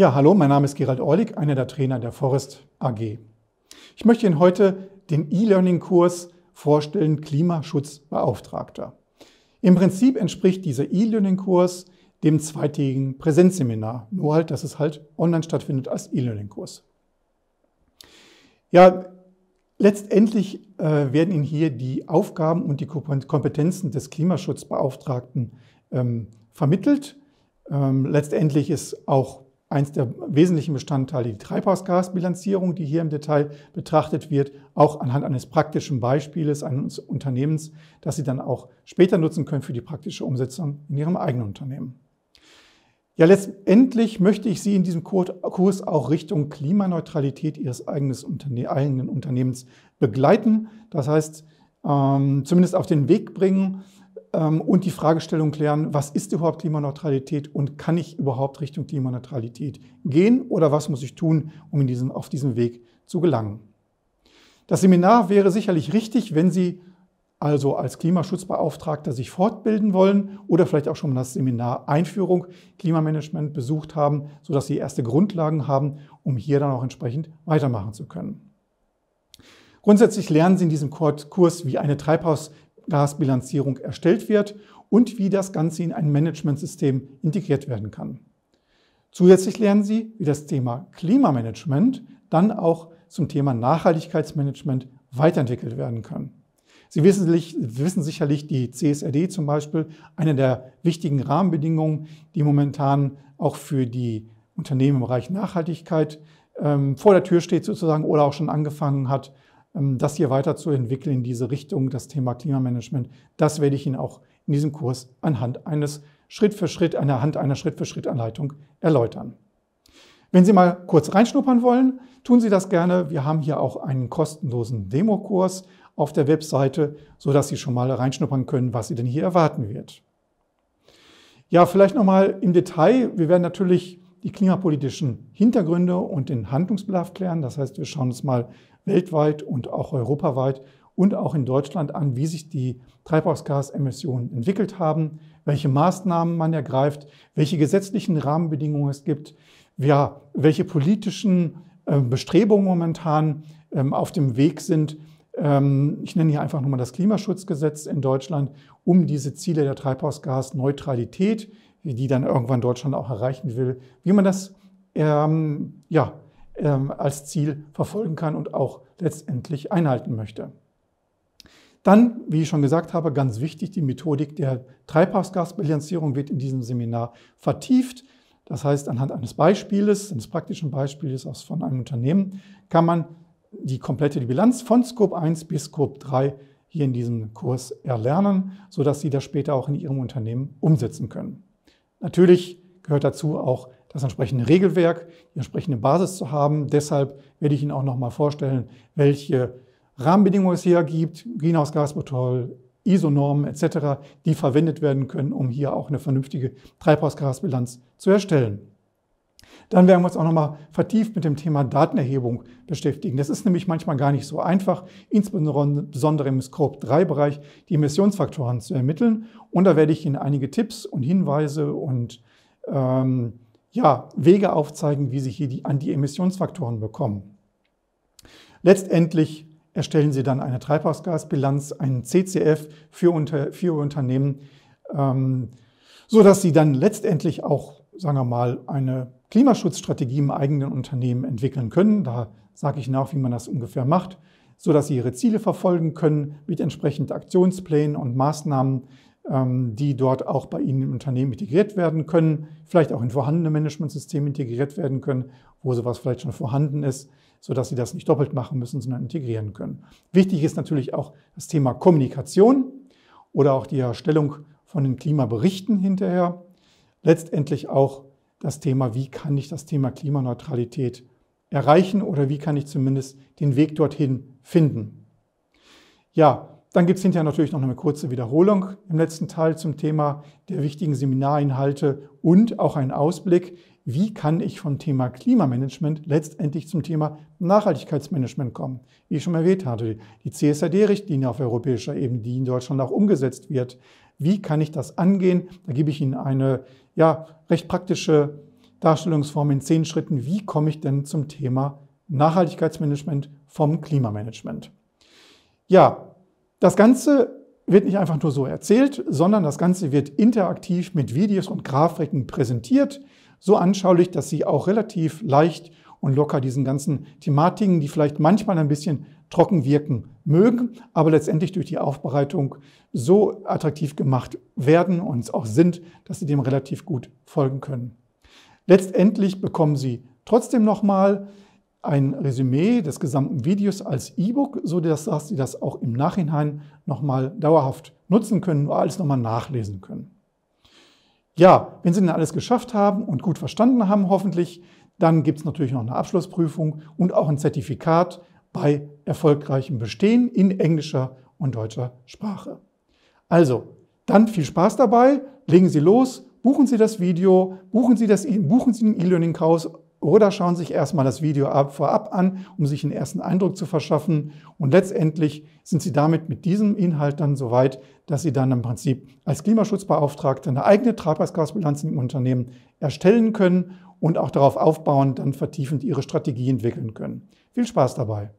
Ja, hallo, mein Name ist Gerald Orlik, einer der Trainer der Forest AG. Ich möchte Ihnen heute den E-Learning-Kurs vorstellen, Klimaschutzbeauftragter. Im Prinzip entspricht dieser E-Learning-Kurs dem zweitägigen Präsenzseminar, nur halt, dass es halt online stattfindet als E-Learning-Kurs. Ja, letztendlich äh, werden Ihnen hier die Aufgaben und die Kompetenzen des Klimaschutzbeauftragten ähm, vermittelt. Ähm, letztendlich ist auch eins der wesentlichen Bestandteile die Treibhausgasbilanzierung, die hier im Detail betrachtet wird, auch anhand eines praktischen Beispieles eines Unternehmens, das Sie dann auch später nutzen können für die praktische Umsetzung in Ihrem eigenen Unternehmen. Ja, letztendlich möchte ich Sie in diesem Kurs auch Richtung Klimaneutralität Ihres Unterne eigenen Unternehmens begleiten. Das heißt, ähm, zumindest auf den Weg bringen, ähm, und die Fragestellung klären, was ist überhaupt Klimaneutralität und kann ich überhaupt Richtung Klimaneutralität gehen oder was muss ich tun, um in diesen, auf diesem Weg zu gelangen. Das Seminar wäre sicherlich richtig, wenn Sie also als Klimaschutzbeauftragter sich fortbilden wollen oder vielleicht auch schon das Seminar Einführung Klimamanagement besucht haben, sodass Sie erste Grundlagen haben, um hier dann auch entsprechend weitermachen zu können. Grundsätzlich lernen Sie in diesem Kurs, wie eine Treibhaus Gasbilanzierung erstellt wird und wie das Ganze in ein Managementsystem integriert werden kann. Zusätzlich lernen Sie, wie das Thema Klimamanagement dann auch zum Thema Nachhaltigkeitsmanagement weiterentwickelt werden kann. Sie wissen, wissen sicherlich die CSRD zum Beispiel, eine der wichtigen Rahmenbedingungen, die momentan auch für die Unternehmen im Bereich Nachhaltigkeit ähm, vor der Tür steht sozusagen oder auch schon angefangen hat, ähm, das hier weiterzuentwickeln in diese Richtung, das Thema Klimamanagement. Das werde ich Ihnen auch in diesem Kurs anhand eines Schritt für Schritt, anhand einer Schritt für Schritt Anleitung erläutern. Wenn Sie mal kurz reinschnuppern wollen, tun Sie das gerne. Wir haben hier auch einen kostenlosen Demokurs auf der Webseite, sodass Sie schon mal reinschnuppern können, was Sie denn hier erwarten wird. Ja, vielleicht nochmal im Detail. Wir werden natürlich die klimapolitischen Hintergründe und den Handlungsbedarf klären. Das heißt, wir schauen uns mal weltweit und auch europaweit und auch in Deutschland an, wie sich die Treibhausgasemissionen entwickelt haben, welche Maßnahmen man ergreift, welche gesetzlichen Rahmenbedingungen es gibt, ja, welche politischen ähm, Bestrebungen momentan ähm, auf dem Weg sind. Ähm, ich nenne hier einfach nur mal das Klimaschutzgesetz in Deutschland, um diese Ziele der Treibhausgasneutralität, die dann irgendwann Deutschland auch erreichen will, wie man das ähm, ja, ähm, als Ziel verfolgen kann und auch letztendlich einhalten möchte. Dann, wie ich schon gesagt habe, ganz wichtig, die Methodik der Treibhausgasbilanzierung wird in diesem Seminar vertieft. Das heißt, anhand eines Beispieles, eines praktischen Beispiels aus, von einem Unternehmen, kann man die komplette Bilanz von Scope 1 bis Scope 3 hier in diesem Kurs erlernen, sodass Sie das später auch in Ihrem Unternehmen umsetzen können. Natürlich gehört dazu auch das entsprechende Regelwerk, die entsprechende Basis zu haben. Deshalb werde ich Ihnen auch nochmal vorstellen, welche Rahmenbedingungen es hier gibt, Greenhouse-Gasprotokoll, ISO-Normen etc., die verwendet werden können, um hier auch eine vernünftige Treibhausgasbilanz zu erstellen. Dann werden wir uns auch nochmal vertieft mit dem Thema Datenerhebung beschäftigen. Das ist nämlich manchmal gar nicht so einfach, insbesondere im Scope-3-Bereich die Emissionsfaktoren zu ermitteln. Und da werde ich Ihnen einige Tipps und Hinweise und ähm, ja, Wege aufzeigen, wie Sie hier die, anti Emissionsfaktoren bekommen. Letztendlich erstellen Sie dann eine Treibhausgasbilanz, einen CCF für, unter, für Unternehmen, ähm, sodass Sie dann letztendlich auch, sagen wir mal, eine Klimaschutzstrategie im eigenen Unternehmen entwickeln können. Da sage ich nach, wie man das ungefähr macht, sodass Sie Ihre Ziele verfolgen können mit entsprechenden Aktionsplänen und Maßnahmen, ähm, die dort auch bei Ihnen im Unternehmen integriert werden können, vielleicht auch in vorhandene Managementsysteme integriert werden können, wo sowas vielleicht schon vorhanden ist, sodass Sie das nicht doppelt machen müssen, sondern integrieren können. Wichtig ist natürlich auch das Thema Kommunikation oder auch die Erstellung von den Klimaberichten hinterher. Letztendlich auch das Thema, wie kann ich das Thema Klimaneutralität erreichen oder wie kann ich zumindest den Weg dorthin finden. Ja, dann gibt es hinterher natürlich noch eine kurze Wiederholung im letzten Teil zum Thema der wichtigen Seminarinhalte und auch einen Ausblick, wie kann ich vom Thema Klimamanagement letztendlich zum Thema Nachhaltigkeitsmanagement kommen. Wie ich schon erwähnt hatte, die CSRD-Richtlinie auf europäischer Ebene, die in Deutschland auch umgesetzt wird. Wie kann ich das angehen? Da gebe ich Ihnen eine ja, recht praktische Darstellungsform in zehn Schritten. Wie komme ich denn zum Thema Nachhaltigkeitsmanagement vom Klimamanagement? Ja, das Ganze wird nicht einfach nur so erzählt, sondern das Ganze wird interaktiv mit Videos und Grafiken präsentiert, so anschaulich, dass Sie auch relativ leicht und locker diesen ganzen Thematiken, die vielleicht manchmal ein bisschen trocken wirken mögen, aber letztendlich durch die Aufbereitung so attraktiv gemacht werden und es auch sind, dass Sie dem relativ gut folgen können. Letztendlich bekommen Sie trotzdem nochmal ein Resümee des gesamten Videos als E-Book, so dass Sie das auch im Nachhinein nochmal dauerhaft nutzen können, und alles nochmal nachlesen können. Ja, wenn Sie denn alles geschafft haben und gut verstanden haben, hoffentlich, dann gibt es natürlich noch eine Abschlussprüfung und auch ein Zertifikat bei erfolgreichem Bestehen in englischer und deutscher Sprache. Also, dann viel Spaß dabei, legen Sie los, buchen Sie das Video, buchen Sie, das, buchen Sie den E-Learning-Kurs oder schauen sich erstmal das Video ab, vorab an, um sich einen ersten Eindruck zu verschaffen. Und letztendlich sind Sie damit mit diesem Inhalt dann so weit, dass Sie dann im Prinzip als Klimaschutzbeauftragte eine eigene Treibhausgasbilanz im Unternehmen erstellen können und auch darauf aufbauen, dann vertiefend Ihre Strategie entwickeln können. Viel Spaß dabei!